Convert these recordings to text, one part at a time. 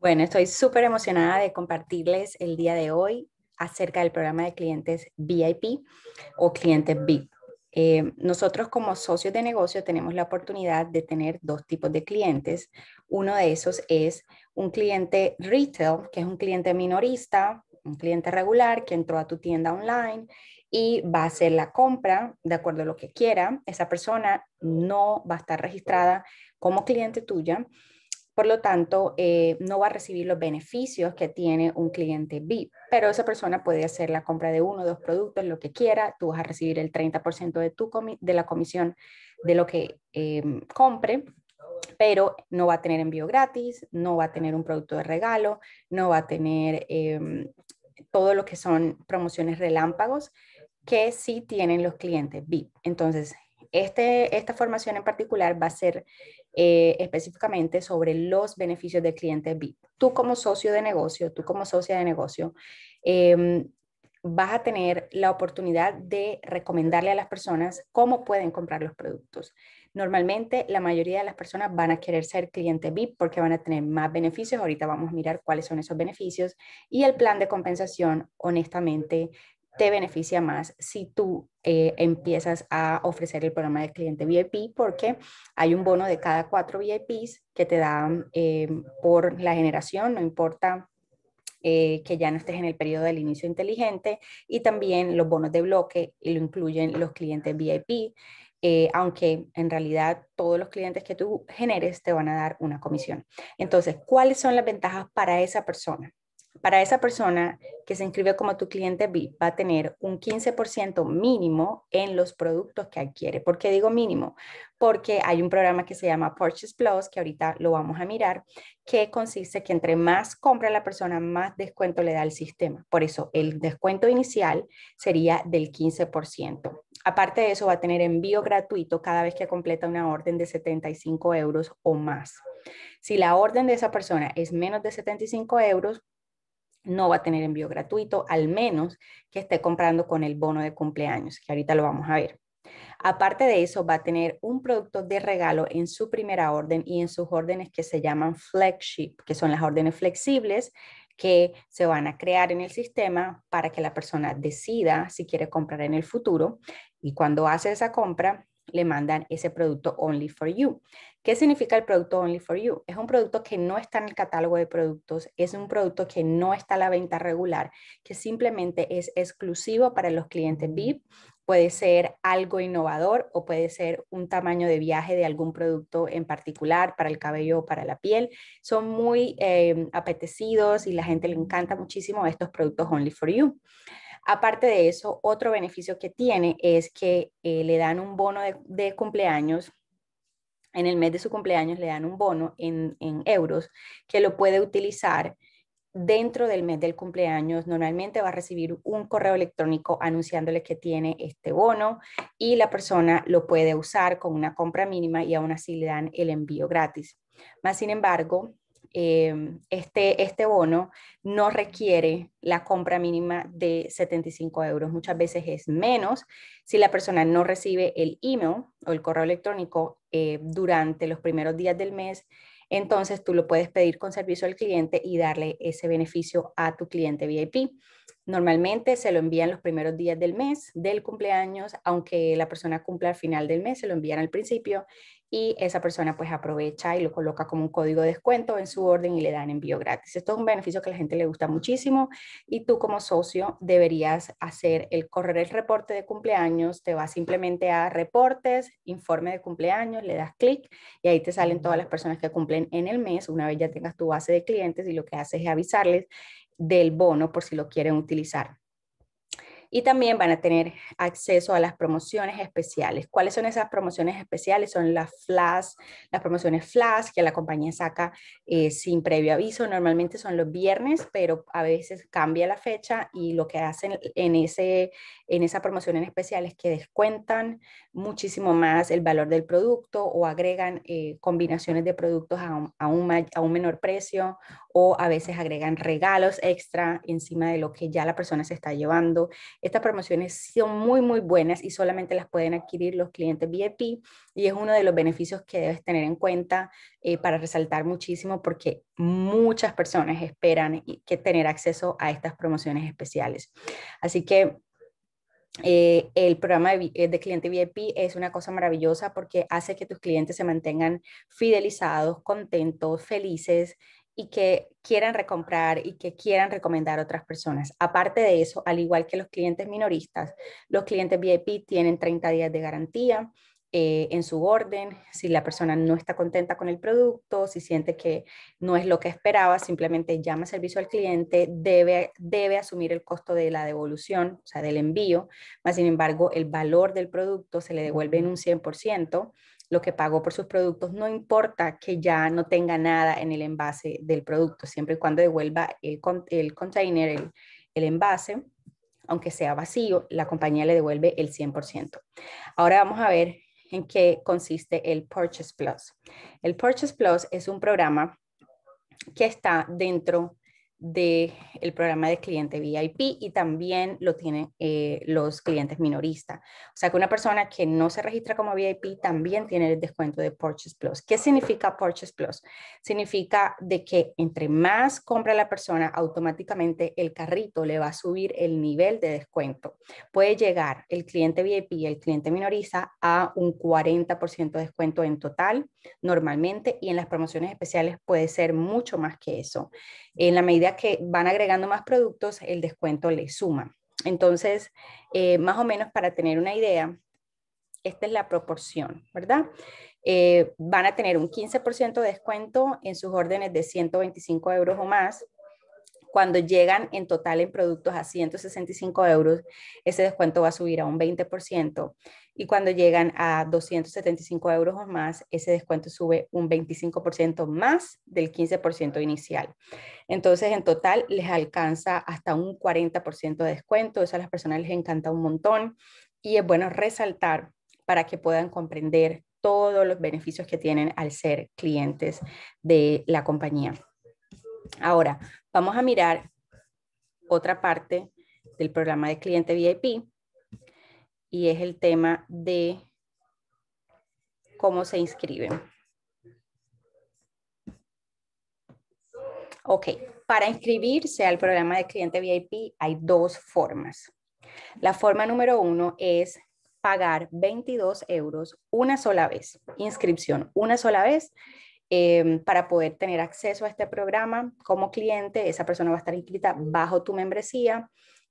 Bueno, estoy súper emocionada de compartirles el día de hoy acerca del programa de clientes VIP o clientes VIP. Eh, nosotros como socios de negocio tenemos la oportunidad de tener dos tipos de clientes. Uno de esos es un cliente retail, que es un cliente minorista, un cliente regular que entró a tu tienda online y va a hacer la compra de acuerdo a lo que quiera. Esa persona no va a estar registrada como cliente tuya por lo tanto, eh, no va a recibir los beneficios que tiene un cliente VIP, pero esa persona puede hacer la compra de uno o dos productos, lo que quiera, tú vas a recibir el 30% de, tu de la comisión de lo que em, compre, pero no va a tener envío gratis, no va a tener un producto de regalo, no va a tener em, todo lo que son promociones relámpagos que sí tienen los clientes VIP. Entonces, este, esta formación en particular va a ser eh, específicamente sobre los beneficios del cliente VIP. Tú como socio de negocio, tú como socia de negocio, em, vas a tener la oportunidad de recomendarle a las personas cómo pueden comprar los productos. Normalmente la mayoría de las personas van a querer ser cliente VIP porque van a tener más beneficios. Ahorita vamos a mirar cuáles son esos beneficios y el plan de compensación honestamente te beneficia más si tú eh, empiezas a ofrecer el programa de cliente VIP porque hay un bono de cada cuatro VIPs que te dan eh, por la generación, no importa eh, que ya no estés en el periodo del inicio inteligente y también los bonos de bloque lo incluyen los clientes VIP, aunque en realidad todos los clientes que tú generes te van a dar una comisión. Entonces, ¿cuáles son las ventajas para esa persona? Para esa persona que se inscribe como tu cliente VIP va a tener un 15% mínimo en los productos que adquiere. ¿Por qué digo mínimo? Porque hay un programa que se llama Purchase Plus, que ahorita lo vamos a mirar, que consiste que entre más compra la persona, más descuento le da el sistema. Por eso el descuento inicial sería del 15%. Aparte de eso, va a tener envío gratuito cada vez que completa una orden de 75 euros o más. Si la orden de esa persona es menos de 75 euros, no va a tener envío gratuito, al menos que esté comprando con el bono de cumpleaños, que ahorita lo vamos a ver. Aparte de eso, va a tener un producto de regalo en su primera orden y en sus órdenes que se llaman flagship, que son las órdenes flexibles que se van a crear en el sistema para que la persona decida si quiere comprar en el futuro. Y cuando hace esa compra, le mandan ese producto Only for You. ¿Qué significa el producto Only for You? Es un producto que no está en el catálogo de productos, es un producto que no está a la venta regular, que simplemente es exclusivo para los clientes VIP. Puede ser algo innovador o puede ser un tamaño de viaje de algún producto en particular para el cabello o para la piel. Son muy eh, apetecidos y la gente le encanta muchísimo estos productos Only for You. Aparte de eso, otro beneficio que tiene es que eh, le dan un bono de, cumpleaños. En el mes de su cumpleaños le dan un bono en, en euros que lo puede utilizar dentro del mes del cumpleaños normalmente va a recibir un correo electrónico anunciándole que tiene este bono y la persona lo puede usar con una compra mínima y aún así le dan el envío gratis. Más sin embargo, Em, este, este bono no requiere la compra mínima de 75 euros. Muchas veces es menos si la persona no recibe el email o el correo electrónico eh, durante los primeros días del mes. Entonces tú lo puedes pedir con servicio al cliente y darle ese beneficio a tu cliente VIP. Normalmente se lo envían los primeros días del mes, del cumpleaños, aunque la persona cumpla al final del mes, se lo envían al principio y esa persona pues aprovecha y lo coloca como un código de descuento en su orden y le dan envío gratis. Esto es un beneficio que a la gente le gusta muchísimo y tú como socio deberías hacer el correr el reporte de cumpleaños, te vas simplemente a reportes, informe de cumpleaños, le das clic y ahí te salen todas las personas que cumplen en el mes, una vez ya tengas tu base de clientes y lo que haces es avisarles del bono por si lo quieren utilizar y también van a tener acceso a las promociones especiales. ¿Cuáles son esas promociones especiales? Son las flash, las promociones flash que la compañía saca eh, sin previo aviso. Normalmente son los viernes, pero a veces cambia la fecha y lo que hacen en, ese, en esa promoción en especial es que descuentan muchísimo más el valor del producto o agregan eh, combinaciones de productos a, un, a un menor precio o a veces agregan regalos extra encima de lo que ya la persona se está llevando. Estas promociones son muy, muy buenas y solamente las pueden adquirir los clientes VIP y es uno de los beneficios que debes tener en cuenta eh, para resaltar muchísimo porque muchas personas esperan que tener acceso a estas promociones especiales. Así que eh, el programa de, de, cliente VIP es una cosa maravillosa porque hace que tus clientes se mantengan fidelizados, contentos, felices y que quieran recomprar y que quieran recomendar a otras personas. Aparte de eso, al igual que los clientes minoristas, los clientes VIP tienen 30 días de garantía eh, en su orden. Si la persona no está contenta con el producto, si siente que no es lo que esperaba, simplemente llama servicio al cliente, debe, debe asumir el costo de la devolución, o sea, del envío. Más sin embargo, el valor del producto se le devuelve en un 100% lo que pagó por sus productos, no importa que ya no tenga nada en el envase del producto, siempre y cuando devuelva el, container, el, el envase, aunque sea vacío, la compañía le devuelve el 100%. Ahora vamos a ver en qué consiste el Purchase Plus. El Purchase Plus es un programa que está dentro del programa de cliente VIP y también lo tienen eh, los clientes minoristas. O sea que una persona que no se registra como VIP también tiene el descuento de Purchase Plus. ¿Qué significa Purchase Plus? Significa de que entre más compra la persona, automáticamente el carrito le va a subir el nivel de descuento. Puede llegar el cliente VIP y el cliente minorista a un 40% de descuento en total normalmente y en las promociones especiales puede ser mucho más que eso en la medida que van agregando más productos, el descuento le suma. Entonces, eh, más o menos para tener una idea, esta es la proporción, ¿verdad? Eh, van a tener un 15% de descuento en sus órdenes de 125 euros o más. Cuando llegan en total en productos a 165 euros, ese descuento va a subir a un 20%. Y cuando llegan a 275 euros o más, ese descuento sube un 25% más del 15% inicial. Entonces, en total, les alcanza hasta un 40% de descuento. Eso a las personas les encanta un montón. Y es bueno resaltar para que puedan comprender todos los beneficios que tienen al ser clientes de la compañía. Ahora, vamos a mirar otra parte del programa de cliente VIP y es el tema de cómo se inscriben. Ok, para inscribirse al programa de cliente VIP hay dos formas. La forma número uno es pagar 22 euros una sola vez, inscripción una sola vez, em, para poder tener acceso a este programa como cliente. Esa persona va a estar inscrita bajo tu membresía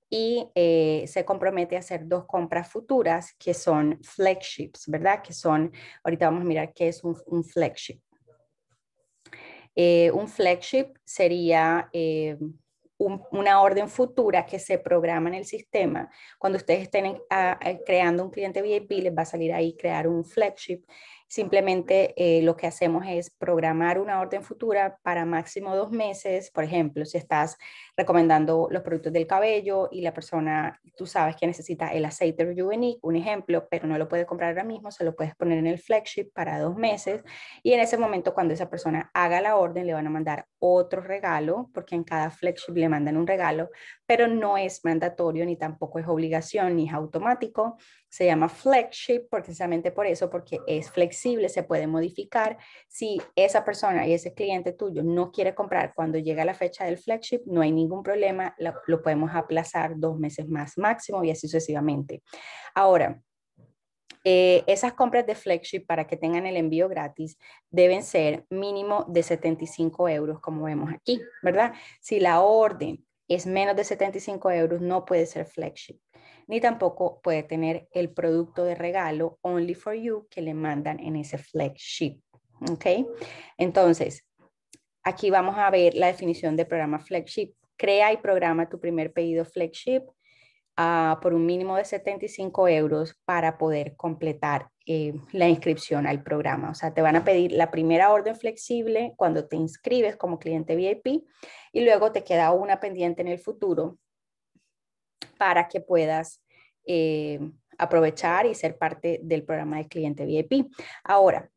y eh, se compromete a hacer dos compras futuras que son flagships, ¿verdad? Que son, ahorita vamos a mirar qué es un, un flagship. Eh, un flagship sería eh, una orden futura que se programa en el sistema. Cuando ustedes estén creando un cliente VIP, les va a salir ahí crear un flagship Simplemente eh, lo que hacemos es programar una orden futura para máximo dos meses. Por ejemplo, si estás recomendando los productos del cabello y la persona, tú sabes que necesita el aceite Rejuvenate, un ejemplo, pero no lo puede comprar ahora mismo, se lo puedes poner en el flagship para dos meses. Y en ese momento, cuando esa persona haga la orden, le van a mandar otro regalo, porque en cada flagship le mandan un regalo pero no es mandatorio ni tampoco es obligación ni es automático. Se llama flagship precisamente por eso, porque es flexible, se puede modificar. Si esa persona y ese cliente tuyo no quiere comprar cuando llega la fecha del flagship, no hay ningún problema, lo, podemos aplazar dos meses más máximo y así sucesivamente. Ahora, eh, esas compras de flagship para que tengan el envío gratis deben ser mínimo de 75 euros, como vemos aquí, ¿verdad? Si la orden es menos de 75 euros, no puede ser flagship. Ni tampoco puede tener el producto de regalo Only for You que le mandan en ese flagship. ¿Ok? Entonces, aquí vamos a ver la definición de programa flagship. Crea y programa tu primer pedido flagship por un mínimo de 75 euros para poder completar eh, la inscripción al programa. O sea, te van a pedir la primera orden flexible cuando te inscribes como cliente VIP y luego te queda una pendiente en el futuro para que puedas eh, aprovechar y ser parte del programa de cliente VIP. Ahora,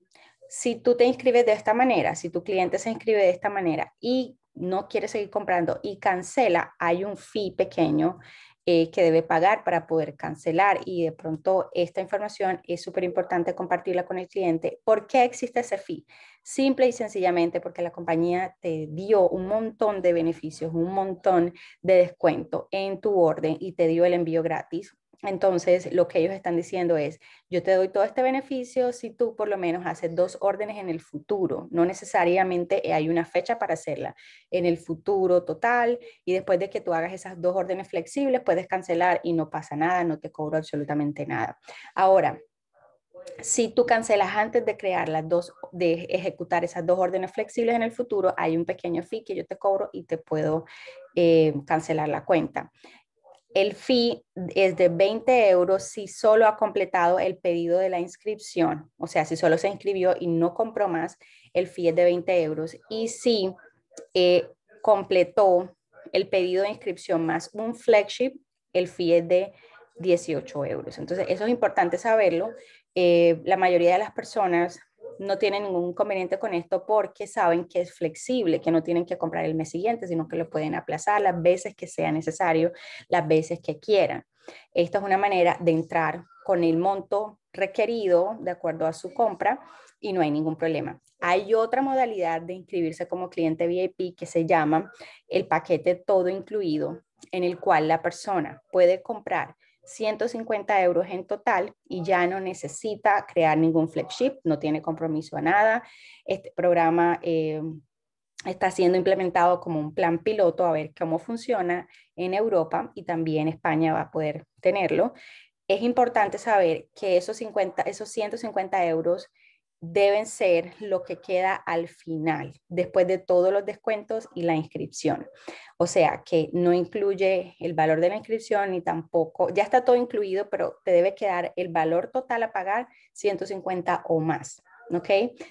si tú te inscribes de esta manera, si tu cliente se inscribe de esta manera y no quiere seguir comprando y cancela, hay un fee pequeño eh, que debe pagar para poder cancelar. Y de pronto esta información es súper importante compartirla con el cliente. ¿Por qué existe ese fee? Simple y sencillamente porque la compañía te dio un montón de beneficios, un montón de descuento en tu orden y te dio el envío gratis entonces, lo que ellos están diciendo es, yo te doy todo este beneficio si tú por lo menos haces dos órdenes en el futuro. No necesariamente eh, hay una fecha para hacerla. En el futuro total y después de que tú hagas esas dos órdenes flexibles, puedes cancelar y no pasa nada, no te cobro absolutamente nada. Ahora, si tú cancelas antes de crear las dos, de ejecutar esas dos órdenes flexibles en el futuro, hay un pequeño fee que yo te cobro y te puedo eh, cancelar la cuenta. El fee es de 20 euros si solo ha completado el pedido de la inscripción, o sea, si solo se inscribió y no compró más, el fee es de 20 euros. Y si eh, completó el pedido de inscripción más un flagship, el fee es de 18 euros. Entonces, eso es importante saberlo. Eh, la mayoría de las personas no tienen ningún conveniente con esto porque saben que es flexible, que no tienen que comprar el mes siguiente, sino que lo pueden aplazar las veces que sea necesario, las veces que quieran. Esta es una manera de entrar con el monto requerido de acuerdo a su compra y no hay ningún problema. Hay otra modalidad de inscribirse como cliente VIP que se llama el paquete todo incluido, en el cual la persona puede comprar 150 euros en total y ya no necesita crear ningún flagship, no tiene compromiso a nada. Este programa eh, está siendo implementado como un plan piloto a ver cómo funciona en Europa y también España va a poder tenerlo. Es importante saber que esos, 50, esos 150 euros deben ser lo que queda al final, después de todos los descuentos y la inscripción. O sea, que no incluye el valor de la inscripción ni tampoco, ya está todo incluido, pero te debe quedar el valor total a pagar 150 o más. ¿ok?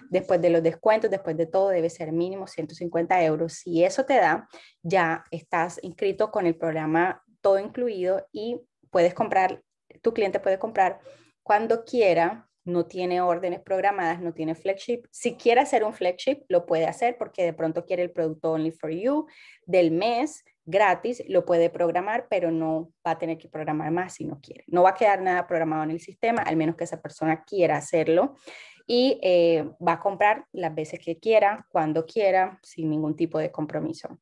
Después de los descuentos, después de todo, debe ser mínimo 150 euros. Si eso te da, ya estás inscrito con el programa todo incluido y puedes comprar, tu cliente puede comprar cuando quiera no tiene órdenes programadas, no tiene flagship. Si quiere hacer un flagship, lo puede hacer porque de pronto quiere el producto Only for You del mes gratis, lo puede programar, pero no va a tener que programar más si no quiere. No va a quedar nada programado en el sistema, al menos que esa persona quiera hacerlo y eh, va a comprar las veces que quiera, cuando quiera, sin ningún tipo de compromiso.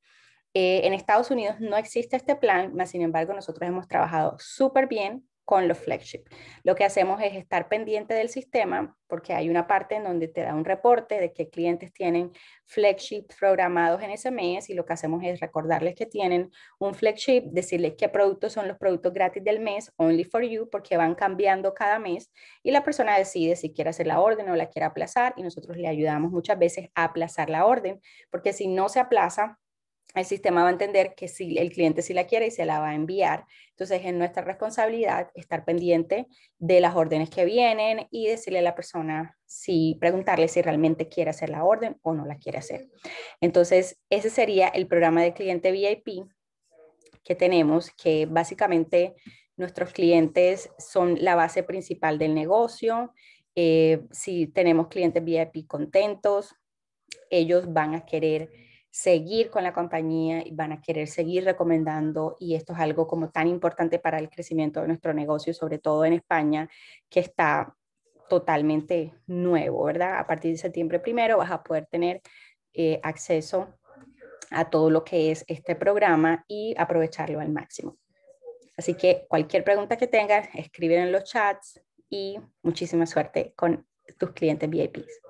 Eh, en Estados Unidos no existe este plan, mas sin embargo nosotros hemos trabajado súper bien con los flagship. Lo que hacemos es estar pendiente del sistema porque hay una parte en donde te da un reporte de qué clientes tienen flagship programados en ese mes y lo que hacemos es recordarles que tienen un flagship, decirles qué productos son los productos gratis del mes, only for you, porque van cambiando cada mes y la persona decide si quiere hacer la orden o la quiere aplazar y nosotros le ayudamos muchas veces a aplazar la orden porque si no se aplaza, el sistema va a entender que si el cliente sí la quiere y se la va a enviar. Entonces es nuestra responsabilidad estar pendiente de las órdenes que vienen y decirle a la persona si preguntarle si realmente quiere hacer la orden o no la quiere hacer. Entonces ese sería el programa de cliente VIP que tenemos, que básicamente nuestros clientes son la base principal del negocio. Eh, si tenemos clientes VIP contentos, ellos van a querer seguir con la compañía y van a querer seguir recomendando y esto es algo como tan importante para el crecimiento de nuestro negocio, sobre todo en España, que está totalmente nuevo, ¿verdad? A partir de septiembre primero vas a poder tener eh, acceso a todo lo que es este programa y aprovecharlo al máximo. Así que cualquier pregunta que tengas, escriben en los chats y muchísima suerte con tus clientes VIPs.